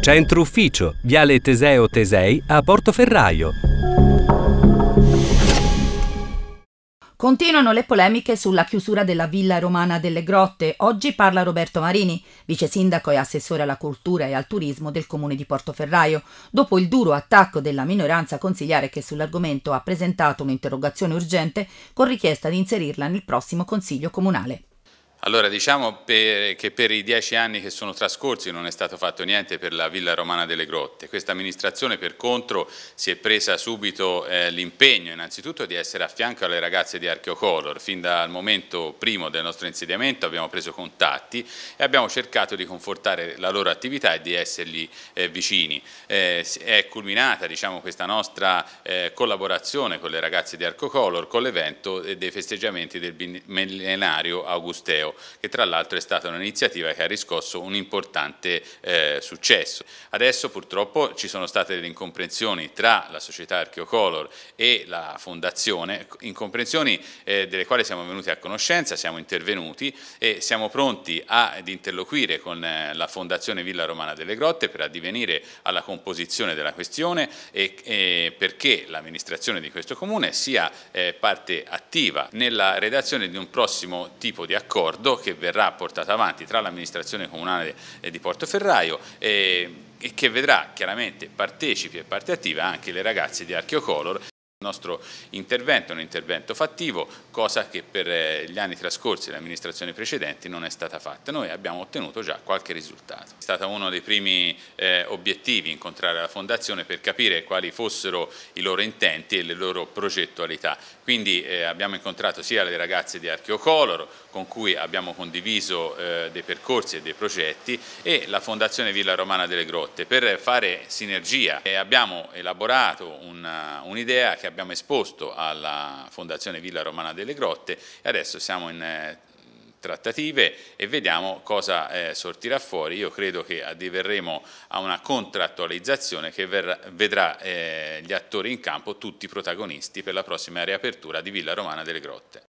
Centro Ufficio, Viale Teseo Tesei a Portoferraio. Continuano le polemiche sulla chiusura della Villa Romana delle Grotte. Oggi parla Roberto Marini, vice sindaco e assessore alla cultura e al turismo del comune di Portoferraio, dopo il duro attacco della minoranza consigliare che sull'argomento ha presentato un'interrogazione urgente con richiesta di inserirla nel prossimo consiglio comunale. Allora diciamo per, che per i dieci anni che sono trascorsi non è stato fatto niente per la Villa Romana delle Grotte. Questa amministrazione per contro si è presa subito eh, l'impegno innanzitutto di essere a fianco alle ragazze di Archeocolor. Fin dal momento primo del nostro insediamento abbiamo preso contatti e abbiamo cercato di confortare la loro attività e di essergli eh, vicini. Eh, è culminata diciamo, questa nostra eh, collaborazione con le ragazze di Archeocolor con l'evento eh, dei festeggiamenti del millenario Augusteo che tra l'altro è stata un'iniziativa che ha riscosso un importante eh, successo. Adesso purtroppo ci sono state delle incomprensioni tra la società Archeocolor e la fondazione, incomprensioni eh, delle quali siamo venuti a conoscenza, siamo intervenuti e siamo pronti ad interloquire con eh, la fondazione Villa Romana delle Grotte per addivenire alla composizione della questione e, e perché l'amministrazione di questo comune sia eh, parte attiva nella redazione di un prossimo tipo di accordo accordo che verrà portato avanti tra l'amministrazione comunale di Portoferraio eh, e che vedrà chiaramente partecipi e parte attiva anche le ragazze di Archeocolor nostro intervento un intervento fattivo, cosa che per eh, gli anni trascorsi le amministrazioni precedenti non è stata fatta. Noi abbiamo ottenuto già qualche risultato. È stato uno dei primi eh, obiettivi incontrare la Fondazione per capire quali fossero i loro intenti e le loro progettualità. Quindi eh, abbiamo incontrato sia le ragazze di Archeocoloro con cui abbiamo condiviso eh, dei percorsi e dei progetti e la Fondazione Villa Romana delle Grotte per fare sinergia. E eh, abbiamo elaborato un'idea un che abbiamo abbiamo esposto alla Fondazione Villa Romana delle Grotte e adesso siamo in eh, trattative e vediamo cosa eh, sortirà fuori. Io credo che addiverremo a una contrattualizzazione che vedrà eh, gli attori in campo, tutti protagonisti per la prossima riapertura di Villa Romana delle Grotte.